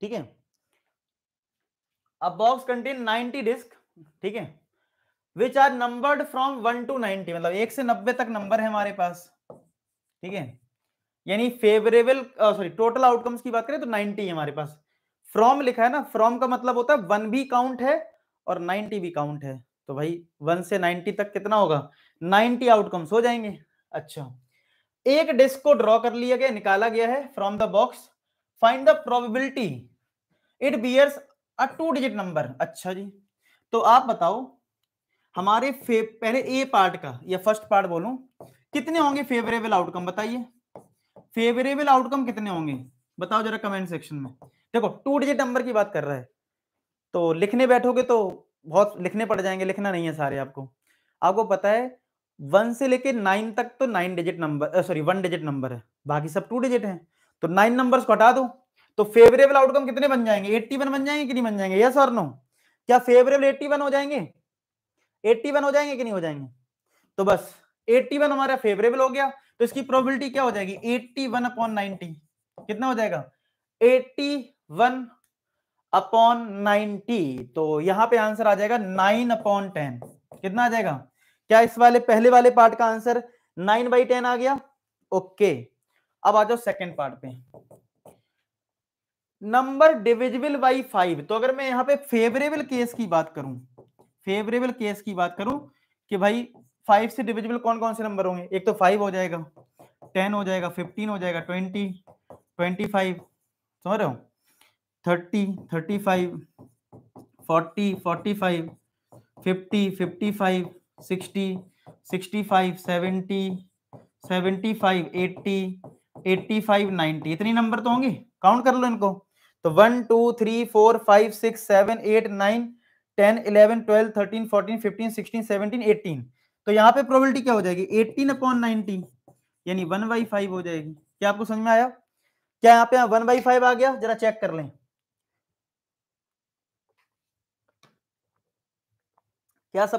ठीक है अब बॉक्स कंटेन 90 डिस्क ठीक है which are numbered from one to ninety मतलब एक से नब्बे तक नंबर है हमारे पास ठीक है यानी फेवरेबल सॉरी टोटल आउटकम्स की बात करें तो 90 है हमारे पास फ्रॉम लिखा है ना फ्रॉम का मतलब होता है वन भी काउंट है और 90 भी काउंट है तो भाई वन से 90 तक कितना होगा 90 आउटकम्स हो जाएंगे अच्छा एक डिस्क को ड्रॉ कर लिया गया निकाला गया है from the box find the probability it bears a two digit number अच्छा जी तो आप बताओ हमारे पहले ए पार्ट का या फर्स्ट पार्ट बोलूं कितने होंगे फेवरेबल आउटकम बताइए फेवरेबल आउटकम कितने होंगे बताओ जरा कमेंट सेक्शन में देखो टू डिजिट नंबर की बात कर रहा है तो लिखने बैठोगे तो बहुत लिखने पड़ जाएंगे लिखना नहीं है सारे आपको आपको पता है वन से लेके नाइन तक तो nine digit number sorry one digit number है बाकी सब टू डिजिट हैं तो नाइन नंबर्स को हटा दो तो फेवरेबल आउटकम कितने बन जाएंगे एट्टी वन बन जाएंगे कि नहीं बन जाएंगे यस और नो क्या फेवरेबल एट्टी वन हो जाएंगे एट्टी वन हो जाएंगे कि नहीं हो जाएंगे तो बस एट्टी वन हमारा फेवरेबल हो गया तो इसकी प्रोबेबिलिटी क्या हो जाएगी एट्टी वन अपॉन नाइनटी कितना हो जाएगा एट्टी वन अपॉन नाइनटी तो यहां पे आंसर आ जाएगा नाइन अपॉन टेन कितना आ जाएगा क्या इस वाले पहले वाले पार्ट का आंसर नाइन बाई टेन आ गया ओके okay. अब आ जाओ सेकेंड पार्ट पे नंबर डिविजिबल बाई फाइव तो अगर मैं यहां पे फेवरेबल केस की बात करूं फेवरेबल केस की बात करूं कि भाई फाइव से डिविजिबल कौन कौन से नंबर होंगे एक तो फाइव हो जाएगा टेन हो जाएगा फिफ्टीन हो जाएगा ट्वेंटी ट्वेंटी फाइव समझ रहे हो thirty thirty five forty forty five fifty fifty five sixty sixty five seventy seventy five eighty eighty five ninety इतनी नंबर तो होंगे काउंट कर लो इनको तो one two three four five six seven eight nine ten eleven twelve thirteen fourteen fifteen sixteen seventeen eighteen तो यहाँ पे प्रोबेबिलिटी क्या हो जाएगी एटीन अपॉन नाइनटीन यानी वन बाई फाइव हो जाएगी क्या आपको समझ में आया क्या यहाँ पे वन बाई फाइव आ गया जरा चेक कर लें क्या सब